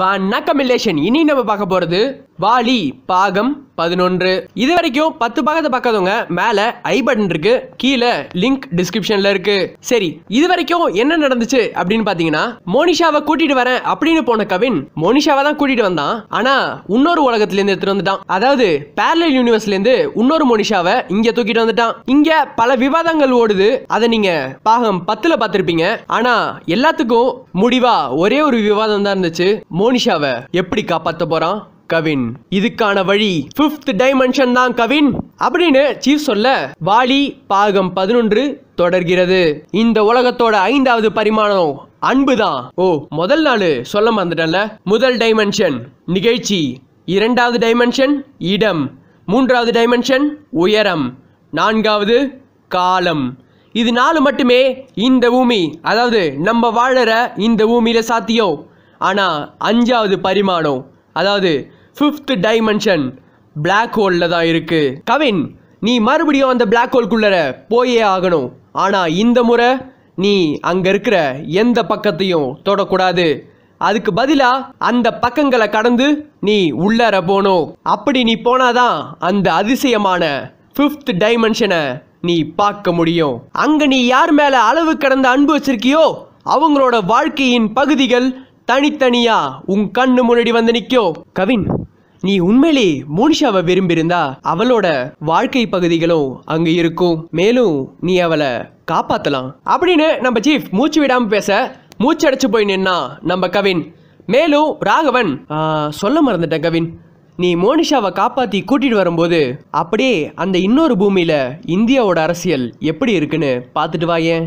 வணக்கம் இல்லேஷன் இனி நம்ம பார்க்க போகிறது வாலி பாகம் பதினொன்று இது வரைக்கும் பத்து பாகத்தை பார்க்காதவங்க மேல ஐ பட்டன் இருக்கு கீழே லிங்க் டிஸ்கிரிப்ஷன்ல இருக்கு சரி இது வரைக்கும் என்ன நடந்துச்சு அப்படின்னு பாத்தீங்கன்னா மோனிஷாவை கூட்டிட்டு வரேன் அப்படின்னு போன கவின் மோனிஷாவை தான் கூட்டிட்டு வந்தான் ஆனா இன்னொரு உலகத்துல இருந்து எடுத்துட்டு வந்துட்டான் அதாவது பேரலல் யூனிவர்ஸ்ல இருந்து இன்னொரு மோனிஷாவை இங்க தூக்கிட்டு வந்துட்டான் இங்க பல விவாதங்கள் ஓடுது அதை நீங்க பாகம் பத்துல பாத்திருப்பீங்க ஆனா எல்லாத்துக்கும் முடிவா ஒரே ஒரு விவாதம் தான் இருந்துச்சு மோனிஷாவை எப்படி காப்பாத்த போறான் கவின் இதுக்கான வழி பிப்த் டைமென்ஷன் தான் கவின் அப்படின்னு சீஃப் சொல்ல வாலி பாகம் பதினொன்று தொடர்கிறது இந்த உலகத்தோட ஐந்தாவது பரிமாணம் அன்புதான் ஓ முதல் நாள் சொல்ல மறந்துட்டேன்ல முதல் டைமென்ஷன் நிகழ்ச்சி இரண்டாவது டைமென்ஷன் இடம் மூன்றாவது டைமென்ஷன் உயரம் நான்காவது காலம் இது நாலு மட்டுமே இந்த பூமி அதாவது நம்ம வாழற இந்த பூமியில் சாத்தியம் ஆனால் அஞ்சாவது பரிமாணம் அதாவது ஃபிஃப்த் டைமென்ஷன் பிளாக் ஹோலில் தான் இருக்குது கவின் நீ மறுபடியும் அந்த பிளாக் ஹோல்குள்ளே போயே ஆகணும் ஆனால் இந்த முறை நீ அங்கே இருக்கிற எந்த பக்கத்தையும் தொடக்கூடாது அதுக்கு பதிலாக அந்த பக்கங்களை கடந்து நீ உள்ளார போகணும் அப்படி நீ போனாதான் அந்த அதிசயமான ஃபிஃப்த் டைமென்ஷனை நீ பார்க்க முடியும் அங்கே நீ யார் மேலே அளவு கடந்த அன்பு வச்சிருக்கியோ அவங்களோட வாழ்க்கையின் பகுதிகள் தனித்தனியாக உன் கண்ணு முன்னாடி வந்து நிற்கும் கவின் நீ உண்மையிலே மோனிஷாவை விரும்பியிருந்தா அவளோட வாழ்க்கை பகுதிகளும் அங்க இருக்கும் மேலும் நீ அவளை காப்பாத்தலாம் அப்படின்னு நம்ம சீஃப் மூச்சு விடாம பேச மூச்சு அடைச்சு போய் நின்னா நம்ம கவின் மேலும் ராகவன் சொல்ல மறந்துட்டேன் கவின் நீ மோனிஷாவை காப்பாற்றி கூட்டிகிட்டு வரும்போது அப்படியே அந்த இன்னொரு பூமியில் இந்தியாவோட அரசியல் எப்படி இருக்குன்னு பார்த்துட்டு வாயேன்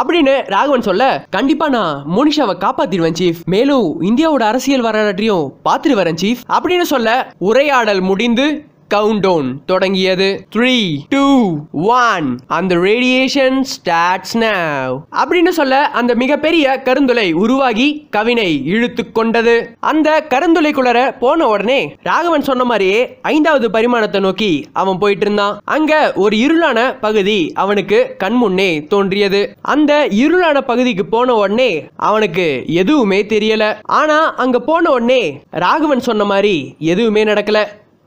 அப்படின்னு ராகவன் சொல்ல கண்டிப்பா நான் மோனிஷாவை காப்பாத்திடுவேன் சீஃப் மேலும் இந்தியாவோட அரசியல் வரலாற்றையும் பார்த்துட்டு வரேன் சீஃப் அப்படின்னு சொல்ல உரையாடல் முடிந்து கவுண்டவுன் தொடங்கியது த்ரீ டூ ஒன் அந்த ரேடியேஷன் ஸ்டார்ட்ஸ் நவ் அப்படின்னு சொல்ல அந்த மிகப்பெரிய கருந்துளை உருவாகி கவினை இழுத்து கொண்டது அந்த கருந்துளைக்குள்ளர போன உடனே ராகவன் சொன்ன மாதிரியே ஐந்தாவது பரிமாணத்தை நோக்கி அவன் போயிட்டு இருந்தான் அங்க ஒரு இருளான பகுதி அவனுக்கு கண்முன்னே தோன்றியது அந்த இருளான பகுதிக்கு போன உடனே அவனுக்கு எதுவுமே தெரியல ஆனா அங்க போன உடனே ராகவன் சொன்ன மாதிரி எதுவுமே நடக்கல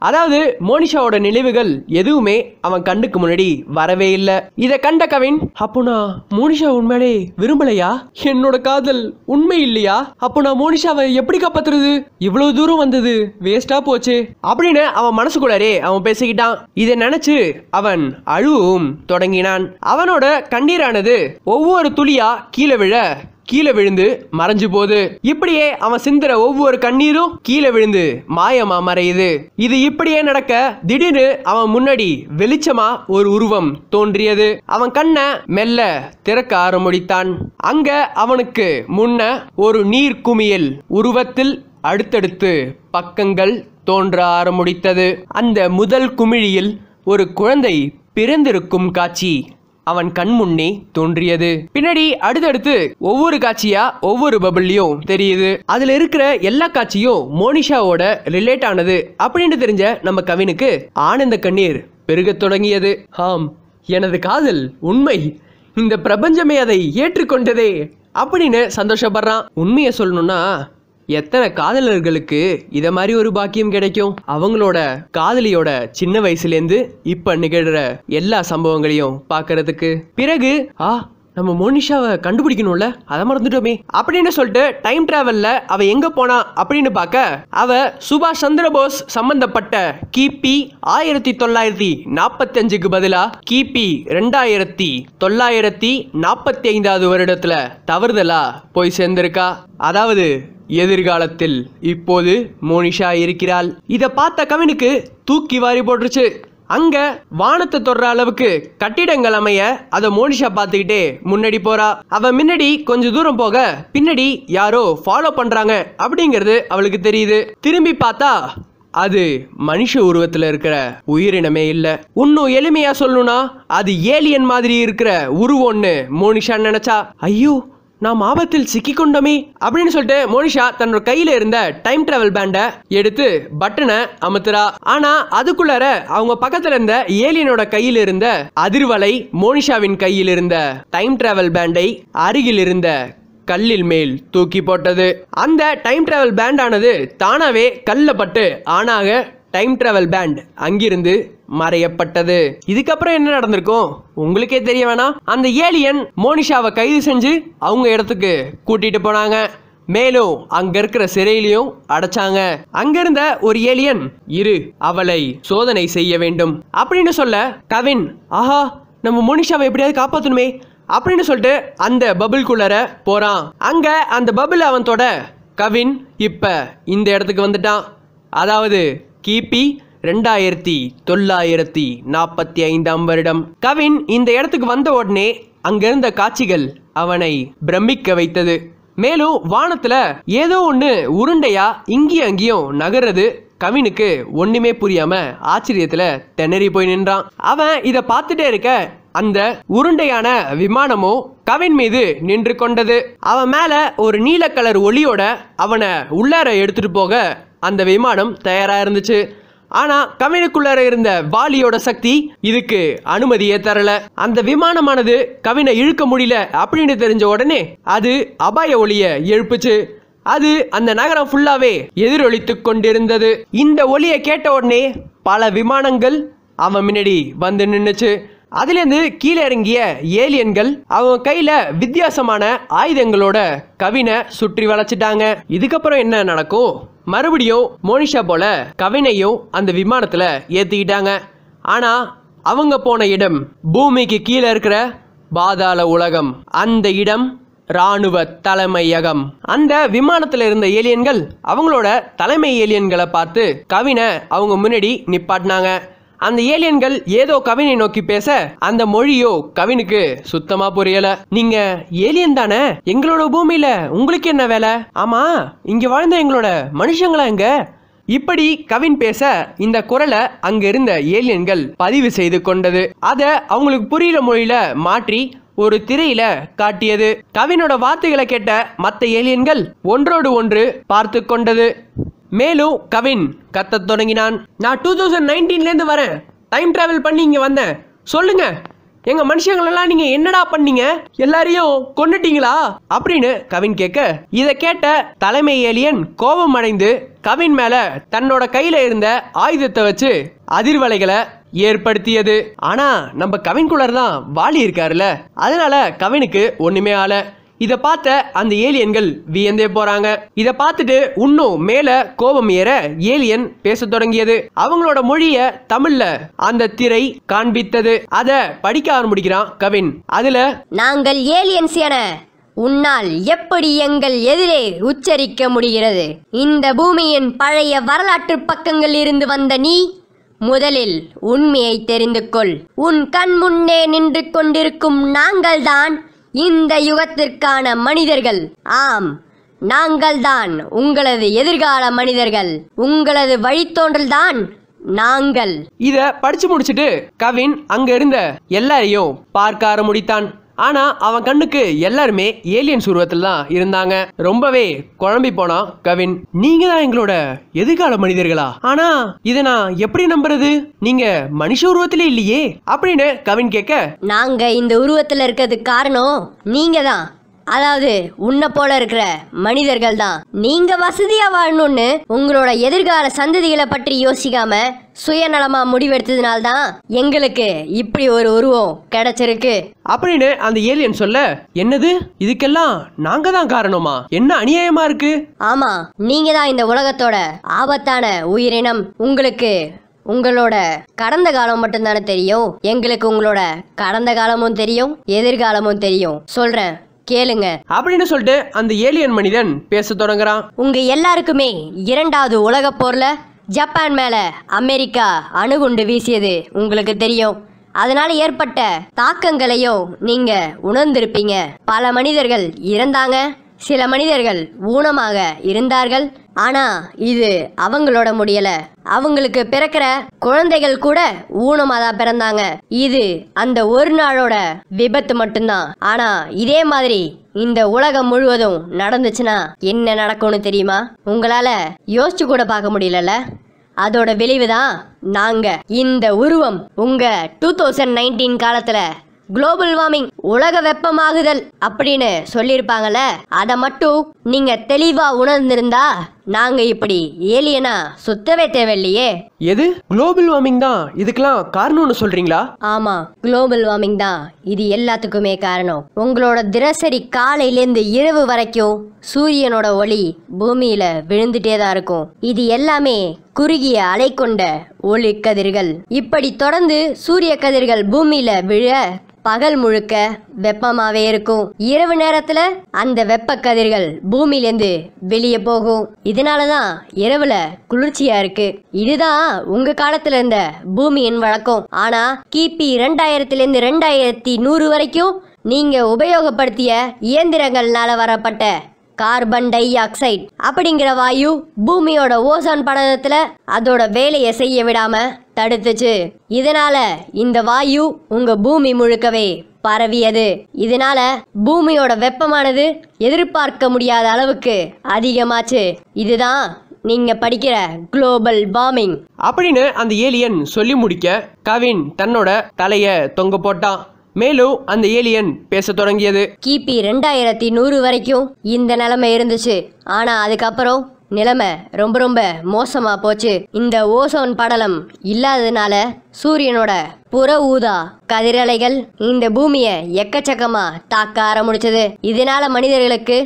அதாவது மோனிஷாவோட நினைவுகள் எதுவுமே அவன் கண்ணுக்கு முன்னாடி வரவே இல்லை இதை கண்ட கவின் அப்போனா மோனிஷா உண்மையிலே விரும்பலையா என்னோட காதல் உண்மை இல்லையா அப்போ நான் மோனிஷாவை எப்படி காப்பாத்துறது இவ்வளவு தூரம் வந்தது வேஸ்டா போச்சு அப்படின்னு அவன் மனசுக்குள்ளாரே அவன் பேசிக்கிட்டான் இதை நினைச்சு அவன் அழுவும் தொடங்கினான் அவனோட கண்ணீரானது ஒவ்வொரு துளியா கீழே விழ கீழே விழுந்து மறைஞ்சு போகுது இப்படியே அவன் சிந்துற ஒவ்வொரு கண்ணீரும் கீழே விழுந்து மாயமா மறையுது இது இப்படியே நடக்க திடீர்னு அவன் முன்னாடி வெளிச்சமா ஒரு உருவம் தோன்றியது அவன் கண்ணை மெல்ல திறக்க ஆரம்பித்தான் அங்க அவனுக்கு முன்ன ஒரு நீர் குமியல் உருவத்தில் அடுத்தடுத்து பக்கங்கள் தோன்ற ஆரம்பித்தது அந்த முதல் குமிழியில் ஒரு குழந்தை பிறந்திருக்கும் காட்சி அவன் கண் முன்னே தோன்றியது பின்னாடி அடுத்தடுத்து ஒவ்வொரு காட்சியா ஒவ்வொரு பபிள்லயும் தெரியுது அதுல இருக்கிற எல்லா காட்சியும் மோனிஷாவோட ரிலேட் ஆனது அப்படின்னு தெரிஞ்ச நம்ம கவினுக்கு ஆனந்த கண்ணீர் பெருகத் தொடங்கியது ஆம் எனது காதல் உண்மை இந்த பிரபஞ்சமே அதை ஏற்றுக்கொண்டதே அப்படின்னு சந்தோஷப்படுறான் உண்மையை சொல்லணும்னா எத்தனை காதலர்களுக்கு இதை மாதிரி ஒரு பாக்கியம் கிடைக்கும் அவங்களோட காதலியோட சின்ன வயசுலேருந்து இப்போ நிகழ்கிற எல்லா சம்பவங்களையும் பார்க்கறதுக்கு பிறகு ஆ நம்ம மோனிஷாவை கண்டுபிடிக்கணும்ல அதை மறந்துட்டோமே அப்படின்னு சொல்லிட்டு டைம் டிராவல்ல அவ எங்க போனா அப்படின்னு பார்க்க அவ சுபாஷ் சந்திரபோஸ் சம்பந்தப்பட்ட கிபி ஆயிரத்தி தொள்ளாயிரத்தி நாற்பத்தி அஞ்சுக்கு பதிலா கிபி ரெண்டாயிரத்தி தொள்ளாயிரத்தி நாற்பத்தி ஐந்தாவது வருடத்துல தவறுதலா போய் சேர்ந்திருக்கா அதாவது எதிர்காலத்தில் இப்போது மோனிஷா இருக்கிறாள் இதை பார்த்த கவினுக்கு தூக்கி வாரி போட்டுருச்சு அங்க வானத்தை தொடுற அளவுக்கு கட்டிடங்கள் அமைய அதை மோனிஷா பார்த்துக்கிட்டே முன்னாடி போறா அவ முன்னாடி கொஞ்ச தூரம் போக பின்னாடி யாரோ ஃபாலோ பண்றாங்க அப்படிங்கிறது அவளுக்கு தெரியுது திரும்பி பார்த்தா அது மனுஷ உருவத்தில் இருக்கிற உயிரினமே இல்லை இன்னும் எளிமையாக சொல்லணும்னா அது ஏலியன் மாதிரி இருக்கிற உருவம்னு மோனிஷா நினச்சா ஐயோ நாம் ஆபத்தில் சிக்கிக்கொண்டோமே அப்படின்னு சொல்லிட்டு மோனிஷா தன்னோட கையில இருந்த டைம் டிராவல் பேண்டை எடுத்து பட்டனை அமுத்துறா ஆனா அதுக்குள்ளார அவங்க பக்கத்துல இருந்த ஏலியனோட கையில இருந்த அதிர்வலை மோனிஷாவின் கையில் இருந்த டைம் டிராவல் பேண்டை அருகில் இருந்த கல்லில் மேல் தூக்கி போட்டது அந்த டைம் டிராவல் பேண்டானது தானாவே கல்லப்பட்டு ஆனாக டைம் ட்ராவல் பேண்ட் அங்கிருந்து மறையப்பட்டது இதுக்கப்புறம் என்ன நடந்திருக்கும் உங்களுக்கே தெரிய வேணாம் அந்த ஏலியன் மோனிஷாவை கைது செஞ்சு அவங்க இடத்துக்கு கூட்டிட்டு போனாங்க மேலும் அங்க இருக்கிற சிறையிலையும் அடைச்சாங்க அங்க இருந்த ஒரு ஏலியன் இரு அவளை சோதனை செய்ய வேண்டும் அப்படின்னு சொல்ல கவின் ஆஹா நம்ம மோனிஷாவை எப்படியாவது காப்பாற்றணுமே அப்படின்னு சொல்லிட்டு அந்த பபுள் குள்ளர போறான் அங்க அந்த பபுள் அவன் தொட கவின் இப்ப இந்த இடத்துக்கு வந்துட்டான் அதாவது கிபி ரெண்டாயிரத்தி தொள்ளாயிரத்தி நாற்பத்தி ஐந்தாம் வருடம் கவின் இந்த இடத்துக்கு வந்த உடனே அங்கிருந்த காட்சிகள் அவனை பிரமிக்க வைத்தது மேலும் வானத்துல ஏதோ ஒன்று உருண்டையா இங்கேயும் அங்கேயும் நகர்றது கவினுக்கு ஒண்ணுமே புரியாம ஆச்சரியத்துல திணறி போய் நின்றான் அவன் இதை பார்த்துட்டே இருக்க அந்த உருண்டையான விமானமோ கவின் மீது நின்று கொண்டது அவன் மேல ஒரு நீல கலர் ஒளியோட அவனை உள்ளார எடுத்துட்டு போக அந்த விமானம் தயாராக இருந்துச்சு ஆனால் கவினுக்குள்ளார இருந்த வாலியோட சக்தி இதுக்கு அனுமதியே தரல அந்த விமானமானது கவினை இழுக்க முடியல அப்படின்னு தெரிஞ்ச உடனே அது அபாய ஒளிய எழுப்புச்சு அது அந்த நகரம் ஃபுல்லாவே எதிரொலித்து கொண்டிருந்தது இந்த ஒளியை கேட்ட உடனே பல விமானங்கள் அவன் முன்னாடி வந்து நின்றுச்சு அதுலேருந்து கீழே இறங்கிய ஏலியன்கள் அவங்க கையில வித்தியாசமான ஆயுதங்களோட கவினை சுற்றி வளைச்சிட்டாங்க இதுக்கப்புறம் என்ன நடக்கும் மறுபடியும் மோனிஷா போல கவினையும் அந்த விமானத்தில் ஏற்றிக்கிட்டாங்க ஆனால் அவங்க போன இடம் பூமிக்கு கீழே இருக்கிற பாதாள உலகம் அந்த இடம் ராணுவ தலைமையகம் அந்த விமானத்தில் இருந்த ஏலியன்கள் அவங்களோட தலைமை ஏலியன்களை பார்த்து கவினை அவங்க முன்னாடி நிப்பாட்டினாங்க அந்த ஏலியன்கள் ஏதோ கவினை நோக்கி பேச அந்த மொழியோ கவினுக்கு சுத்தமா புரியல நீங்க ஏலியன் தானே எங்களோட பூமியில உங்களுக்கு என்ன வேலை ஆமா இங்க வாழ்ந்த எங்களோட மனுஷங்களா எங்க இப்படி கவின் பேச இந்த குரலை அங்க இருந்த ஏலியன்கள் பதிவு செய்து கொண்டது அதை அவங்களுக்கு புரியுற மொழியில மாற்றி ஒரு திரையில காட்டியது கவினோட வார்த்தைகளை கேட்ட மற்ற ஏலியன்கள் ஒன்றோடு ஒன்று பார்த்து கொண்டது மேலும் கவின் கத்த தொடங்கினான் நான் டூ தௌசண்ட் நைன்டீன்லேருந்து வரேன் டைம் ட்ராவல் பண்ணி இங்கே வந்தேன் சொல்லுங்க எங்க மனுஷங்களெல்லாம் நீங்க என்னடா பண்ணீங்க எல்லாரையும் கொண்டுட்டீங்களா அப்படின்னு கவின் கேட்க இதை கேட்ட தலைமை ஏலியன் கோபம் அடைந்து கவின் மேல தன்னோட கையில இருந்த ஆயுதத்தை வச்சு அதிர்வலைகளை ஏற்படுத்தியது ஆனா நம்ம குளர் தான் வாலி இருக்காருல்ல அதனால கவினுக்கு ஒண்ணுமே ஆல இதை பார்த்த அந்த ஏலியன்கள் வியந்தே போறாங்க இதை பார்த்துட்டு இன்னும் மேல கோபம் ஏற ஏலியன் பேச தொடங்கியது அவங்களோட மொழிய தமிழ்ல அந்த திரை காண்பித்தது அத படிக்க ஆரம்பிக்கிறான் கவின் அதுல நாங்கள் ஏலியன்ஸ் என உன்னால் எப்படி எங்கள் எதிரே உச்சரிக்க முடிகிறது இந்த பூமியின் பழைய வரலாற்று பக்கங்கள் இருந்து வந்த நீ முதலில் உண்மையை தெரிந்து கொள் உன் கண் முன்னே நின்று கொண்டிருக்கும் நாங்கள்தான் இந்த யுகத்திற்கான மனிதர்கள் ஆம் நாங்கள்தான் உங்களது எதிர்கால மனிதர்கள் உங்களது வழித்தோன்றல் தான் நாங்கள் இத படிச்சு முடிச்சிட்டு கவின் அங்க இருந்த எல்லாரையும் பார்க்க ஆரம்பித்தான் ஆனால் அவன் கண்ணுக்கு எல்லாருமே ஏலியன்ஸ் உருவத்தில் தான் இருந்தாங்க ரொம்பவே குழம்பி போனான் கவின் நீங்க தான் எங்களோட எதிர்கால மனிதர்களா ஆனா இதை நான் எப்படி நம்புறது நீங்க மனுஷ உருவத்திலே இல்லையே அப்படின்னு கவின் கேட்க நாங்க இந்த உருவத்துல இருக்கிறதுக்கு காரணம் நீங்க தான் அதாவது உன்னை போல இருக்கிற மனிதர்கள் தான் நீங்க வசதியா வாழணும்னு உங்களோட எதிர்கால சந்ததிகளை பற்றி யோசிக்காம சுயநலமா முடிவெடுத்ததுனால தான் எங்களுக்கு இப்படி ஒரு உருவம் கிடைச்சிருக்கு அப்படின்னு அந்த ஏலியன் சொல்ல என்னது இதுக்கெல்லாம் நாங்க தான் காரணமா என்ன அநியாயமா இருக்கு ஆமா நீங்க தான் இந்த உலகத்தோட ஆபத்தான உயிரினம் உங்களுக்கு உங்களோட கடந்த காலம் மட்டும்தானே தெரியும் எங்களுக்கு உங்களோட கடந்த காலமும் தெரியும் எதிர்காலமும் தெரியும் சொல்றேன் கேளுங்க அப்படின்னு சொல்லிட்டு அந்த ஏலியன் மனிதன் பேச தொடங்குறான் உங்க எல்லாருக்குமே இரண்டாவது உலக போர்ல ஜப்பான் மேல அமெரிக்கா அணுகுண்டு வீசியது உங்களுக்கு தெரியும் அதனால் ஏற்பட்ட தாக்கங்களையும் நீங்க உணர்ந்திருப்பீங்க பல மனிதர்கள் இறந்தாங்க சில மனிதர்கள் ஊனமாக இருந்தார்கள் ஆனா இது அவங்களோட முடியல அவங்களுக்கு பிறக்கிற குழந்தைகள் கூட ஊனமாதான் தான் பிறந்தாங்க இது அந்த ஒரு நாளோட விபத்து மட்டும்தான் ஆனா இதே மாதிரி இந்த உலகம் முழுவதும் நடந்துச்சுன்னா என்ன நடக்கும்னு தெரியுமா உங்களால யோசிச்சு கூட பார்க்க முடியலல்ல அதோட விளைவு தான் நாங்க இந்த உருவம் உங்க டூ தௌசண்ட் நைன்டீன் காலத்துல குளோபல் வார்மிங் உலக வெப்பமாகுதல் அப்படின்னு சொல்லியிருப்பாங்கல்ல அதை மட்டும் நீங்க தெளிவா உணர்ந்திருந்தா நாங்க இப்படி ஏலியனா சுத்தவே தேவையில்லையே எது குளோபல் வார்மிங் தான் இதுக்கெல்லாம் காரணம்னு சொல்றீங்களா ஆமா குளோபல் வார்மிங் தான் இது எல்லாத்துக்குமே காரணம் உங்களோட தினசரி காலையிலேருந்து இரவு வரைக்கும் சூரியனோட ஒளி பூமியில விழுந்துட்டே தான் இருக்கும் இது எல்லாமே குறுகிய அலை கொண்ட ஒளி கதிர்கள் இப்படி தொடர்ந்து சூரிய கதிர்கள் பூமியில விழ பகல் முழுக்க வெப்பமாவே இருக்கும் இரவு நேரத்துல அந்த வெப்ப கதிர்கள் பூமியிலேருந்து வெளியே போகும் இதனால தான் இரவுல குளிர்ச்சியா இருக்கு இதுதான் உங்க காலத்துல இருந்த பூமியின் வழக்கம் ஆனா கிபி இரண்டாயிரத்துல இருந்து ரெண்டாயிரத்தி நூறு வரைக்கும் நீங்க உபயோகப்படுத்திய இயந்திரங்கள்னால வரப்பட்ட கார்பன் டை ஆக்சைடு அப்படிங்கிற வாயு பூமியோட ஓசான் படலத்தில் அதோட வேலையை செய்ய விடாம தடுத்துச்சு இதனால இந்த வாயு உங்க பூமி முழுக்கவே பரவியது இதனால பூமியோட வெப்பமானது எதிர்பார்க்க முடியாத அளவுக்கு அதிகமாச்சு இதுதான் நீங்க படிக்கிற குளோபல் வார்மிங் அப்படின்னு அந்த ஏலியன் சொல்லி முடிக்க கவின் தன்னோட தலைய தொங்க போட்டான் மேலும் அந்த ஏலியன் பேச தொடங்கியது கிபி ரெண்டாயிரத்தி நூறு வரைக்கும் இந்த நிலைமை இருந்துச்சு ஆனா அதுக்கப்புறம் நிலைமை ரொம்ப ரொம்ப மோசமாக போச்சு இந்த ஓசோன் படலம் இல்லாததுனால சூரியனோட புற ஊதா கதிரலைகள் இந்த பூமியை எக்கச்சக்கமாக தாக்க ஆரம்பிச்சது இதனால மனிதர்களுக்கு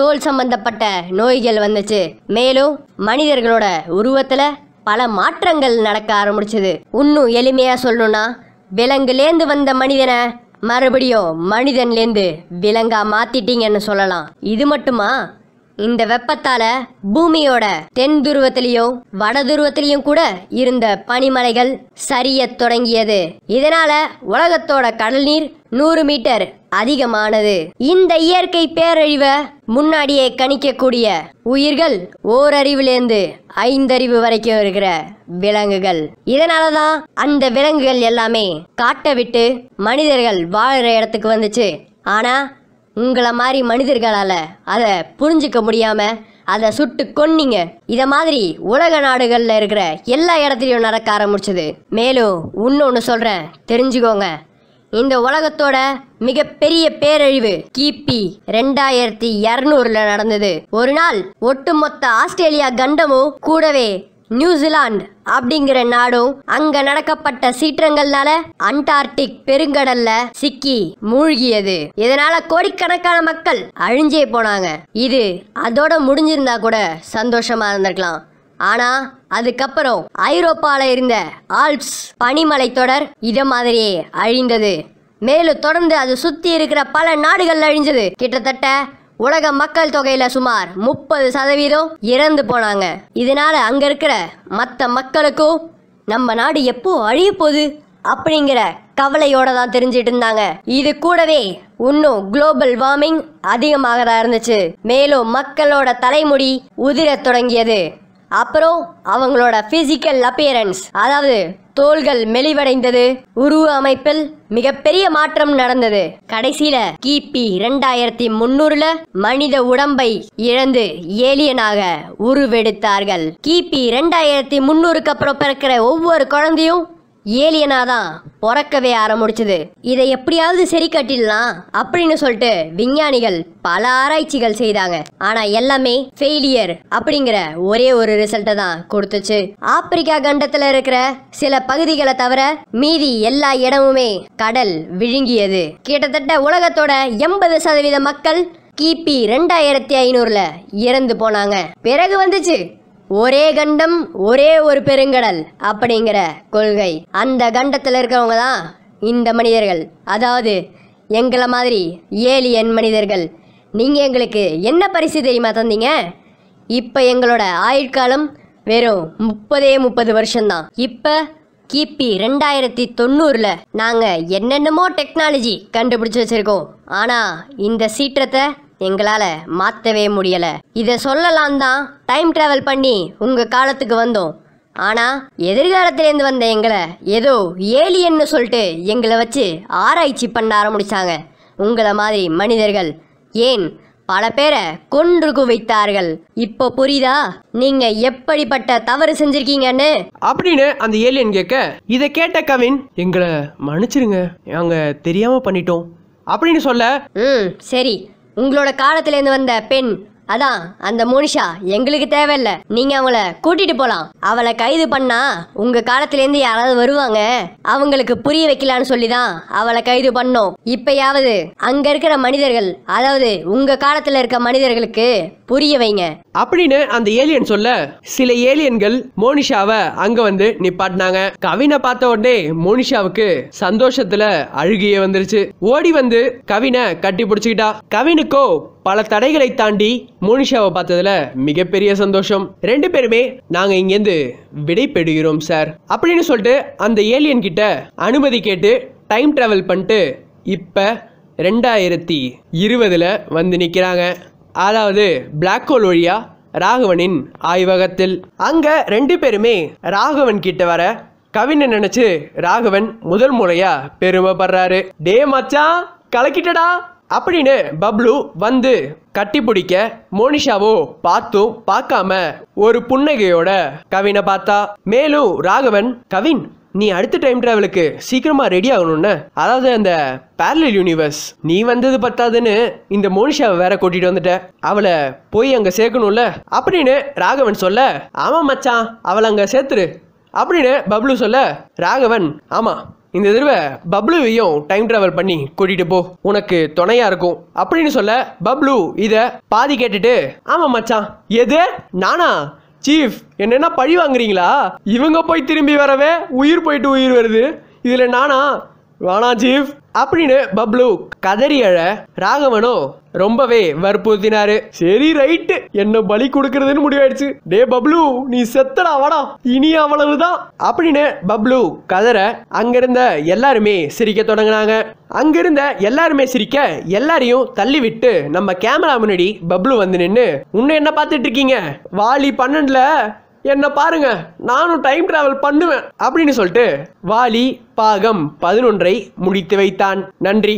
தோல் சம்பந்தப்பட்ட நோய்கள் வந்துச்சு மேலும் மனிதர்களோட உருவத்தில் பல மாற்றங்கள் நடக்க ஆரம்பிச்சது இன்னும் எளிமையாக சொல்லணும்னா விலங்குலேந்து வந்த மனிதனை மறுபடியும் மனிதன்லேருந்து விலங்கா மாத்திட்டீங்கன்னு சொல்லலாம் இது மட்டுமா இந்த வெப்பத்தால பூமியோட தென் துருவத்திலையும் வட துருவத்திலையும் கூட இருந்த பனிமலைகள் சரிய தொடங்கியது இதனால உலகத்தோட கடல் நீர் நூறு மீட்டர் அதிகமானது இந்த இயற்கை பேரழிவை முன்னாடியே கணிக்கக்கூடிய உயிர்கள் ஓரறிவிலேருந்து ஐந்தறிவு வரைக்கும் இருக்கிற விலங்குகள் இதனால தான் அந்த விலங்குகள் எல்லாமே காட்டை விட்டு மனிதர்கள் வாழ்கிற இடத்துக்கு வந்துச்சு ஆனால் உங்களை மாதிரி மனிதர்களால் அதை புரிஞ்சிக்க முடியாமல் அதை சுட்டு கொன்னீங்க இத மாதிரி உலக நாடுகளில் இருக்கிற எல்லா இடத்துலையும் நடக்க ஆரம்பிச்சது மேலும் இன்னொன்று சொல்கிறேன் தெரிஞ்சுக்கோங்க இந்த உலகத்தோட மிகப்பெரிய பேரழிவு கிபி ரெண்டாயிரத்தி இருநூறுல நடந்தது ஒரு நாள் ஒட்டுமொத்த ஆஸ்திரேலியா கண்டமும் கூடவே நியூசிலாந்து அப்படிங்கிற நாடும் அங்க நடக்கப்பட்ட சீற்றங்கள்னால அண்டார்டிக் பெருங்கடல்ல சிக்கி மூழ்கியது இதனால கோடிக்கணக்கான மக்கள் அழிஞ்சே போனாங்க இது அதோட முடிஞ்சிருந்தா கூட சந்தோஷமா இருந்திருக்கலாம் ஆனா அதுக்கப்புறம் ஐரோப்பால இருந்த ஆல்ப்ஸ் பனிமலை தொடர் இதை மாதிரியே அழிந்தது மேலும் தொடர்ந்து அது சுத்தி இருக்கிற பல நாடுகள் அழிஞ்சது கிட்டத்தட்ட உலக மக்கள் தொகையில சுமார் முப்பது சதவீதம் இறந்து போனாங்க இதனால அங்க இருக்கிற மற்ற மக்களுக்கும் நம்ம நாடு எப்போ அழிய போகுது அப்படிங்கிற கவலையோட தான் தெரிஞ்சிட்டு இருந்தாங்க இது கூடவே இன்னும் குளோபல் வார்மிங் அதிகமாக தான் இருந்துச்சு மேலும் மக்களோட தலைமுடி உதிர தொடங்கியது அப்புறம் அவங்களோட பிசிக்கல் அப்பியரன்ஸ் அதாவது தோள்கள் மெலிவடைந்தது உருவ அமைப்பில் மிகப்பெரிய மாற்றம் நடந்தது கடைசியில கிபி இரண்டாயிரத்தி முன்னூறுல மனித உடம்பை இழந்து ஏலியனாக உருவெடுத்தார்கள் கிபி இரண்டாயிரத்தி முன்னூறுக்கு அப்புறம் பிறக்கிற ஒவ்வொரு குழந்தையும் ஏலியனா தான் பிறக்கவே ஆரம்பிச்சது இதை எப்படியாவது சரி கட்டிடலாம் அப்படின்னு சொல்லிட்டு விஞ்ஞானிகள் பல ஆராய்ச்சிகள் செய்தாங்க ஆனா எல்லாமே ஃபெயிலியர் அப்படிங்கிற ஒரே ஒரு ரிசல்ட்டை தான் கொடுத்துச்சு ஆப்பிரிக்கா கண்டத்துல இருக்கிற சில பகுதிகளை தவிர மீதி எல்லா இடமுமே கடல் விழுங்கியது கிட்டத்தட்ட உலகத்தோட எண்பது சதவீத மக்கள் கிபி ரெண்டாயிரத்தி ஐநூறுல இறந்து போனாங்க பிறகு வந்துச்சு ஒரே கண்டம் ஒரே ஒரு பெருங்கடல் அப்படிங்கிற கொள்கை அந்த கண்டத்தில் இருக்கிறவங்க தான் இந்த மனிதர்கள் அதாவது எங்களை மாதிரி ஏலியன் மனிதர்கள் நீங்கள் எங்களுக்கு என்ன பரிசு தெரியுமா தந்தீங்க இப்போ எங்களோட ஆயுட்காலம் வெறும் முப்பதே முப்பது வருஷம்தான் இப்போ கிபி ரெண்டாயிரத்தி தொண்ணூறில் நாங்கள் என்னென்னமோ டெக்னாலஜி கண்டுபிடிச்சி வச்சுருக்கோம் ஆனால் இந்த சீற்றத்தை எங்களால் மாற்றவே முடியலை இதை சொல்லலாம் தான் டைம் ட்ராவல் பண்ணி உங்கள் காலத்துக்கு வந்தோம் ஆனால் எதிர்காலத்திலேருந்து வந்த எங்களை ஏதோ ஏலியன்னு சொல்லிட்டு எங்களை வச்சு ஆராய்ச்சி பண்ண ஆரம்பிச்சாங்க உங்களை மாதிரி மனிதர்கள் ஏன் பல பேரை கொன்று குவித்தார்கள் இப்போ புரியுதா நீங்க எப்படிப்பட்ட தவறு செஞ்சிருக்கீங்கன்னு அப்படின்னு அந்த ஏலியன் கேட்க இதை கேட்ட கவின் எங்களை மன்னிச்சிருங்க அங்க தெரியாம பண்ணிட்டோம் அப்படின்னு சொல்ல ம் சரி உங்களோட காலத்திலேருந்து வந்த பெண் அதான் அந்த மோனிஷா எங்களுக்கு தேவையில்ல நீங்க அவங்கள கூட்டிட்டு போலாம் அவளை கைது பண்ணா உங்க காலத்திலேருந்து யாராவது வருவாங்க அவங்களுக்கு புரிய வைக்கலான்னு சொல்லிதான் அவளை கைது பண்ணோம் இப்பயாவது அங்க இருக்கிற மனிதர்கள் அதாவது உங்க காலத்துல இருக்க மனிதர்களுக்கு புரிய வைங்க அப்படின்னு அந்த ஏலியன் சொல்ல சில ஏலியன்கள் மோனிஷாவை அங்க வந்து நிப்பாட்டினாங்க கவினை பார்த்த உடனே மோனிஷாவுக்கு சந்தோஷத்துல அழுகியே வந்துருச்சு ஓடி வந்து கவினை கட்டி பிடிச்சுக்கிட்டா கவினுக்கோ பல தடைகளை தாண்டி மோனிஷாவை பார்த்ததுல மிகப்பெரிய சந்தோஷம் ரெண்டு பேருமே நாங்க இங்கேருந்து விடை பெறுகிறோம் சார் அப்படின்னு சொல்லிட்டு அந்த ஏலியன் கிட்ட அனுமதி கேட்டு டைம் டிராவல் பண்ணிட்டு இப்போ ரெண்டாயிரத்தி இருபதில் வந்து நிற்கிறாங்க அதாவது பிளாக் ஹோல் வழியாக ராகவனின் ஆய்வகத்தில் அங்கே ரெண்டு பேருமே ராகவன் கிட்ட வர கவினை நினச்சி ராகவன் முதல் முறையாக பெருமைப்படுறாரு டே மச்சா கலக்கிட்டடா அப்படின்னு பப்ளு வந்து கட்டி பிடிக்க மோனிஷாவோ பார்த்தும் பார்க்காம ஒரு புன்னகையோட கவினை பார்த்தா மேலும் ராகவன் கவின் நீ அடுத்த டைம் டிராவலுக்கு சீக்கிரமாக ரெடி ஆகணும்னு அதாவது அந்த பேரலல் யூனிவர்ஸ் நீ வந்தது பத்தாதுன்னு இந்த மோனிஷாவை வேற கூட்டிகிட்டு வந்துட்ட அவளை போய் அங்கே சேர்க்கணும்ல அப்படின்னு ராகவன் சொல்ல ஆமாம் மச்சான் அவளை அங்கே சேர்த்துரு அப்படின்னு பப்ளு சொல்ல ராகவன் ஆமாம் இந்த தடவை பப்ளுவையும் டைம் டிராவல் பண்ணி கூட்டிட்டு போ உனக்கு துணையா இருக்கும் அப்படின்னு சொல்ல பப்ளு இத பாதி கேட்டுட்டு ஆமா மச்சான் எது நானா சீஃப் என்னென்ன பழி வாங்குறீங்களா இவங்க போய் திரும்பி வரவே உயிர் போயிட்டு உயிர் வருது இதுல நானா வானா ஜீவ் அப்படின்னு பப்ளு கதறி அழ ராகவனோ ரொம்பவே வற்புறுத்தினாரு சரி ரைட்டு என்ன பலி கொடுக்கறதுன்னு முடிவாயிடுச்சு டே பப்ளு நீ செத்தடா வாடா இனி அவ்வளவுதான் அப்படின்னு பப்ளு கதற அங்கிருந்த எல்லாருமே சிரிக்க தொடங்கினாங்க அங்கிருந்த எல்லாருமே சிரிக்க எல்லாரையும் தள்ளி விட்டு நம்ம கேமரா முன்னாடி பப்ளு வந்து நின்று இன்னும் என்ன பார்த்துட்டு இருக்கீங்க வாலி பன்னெண்டுல என்னை பாருங்க நானும் டைம் டிராவல் பண்ணுவேன் அப்படின்னு சொல்லிட்டு வாலி பாகம் பதினொன்றை முடித்து வைத்தான் நன்றி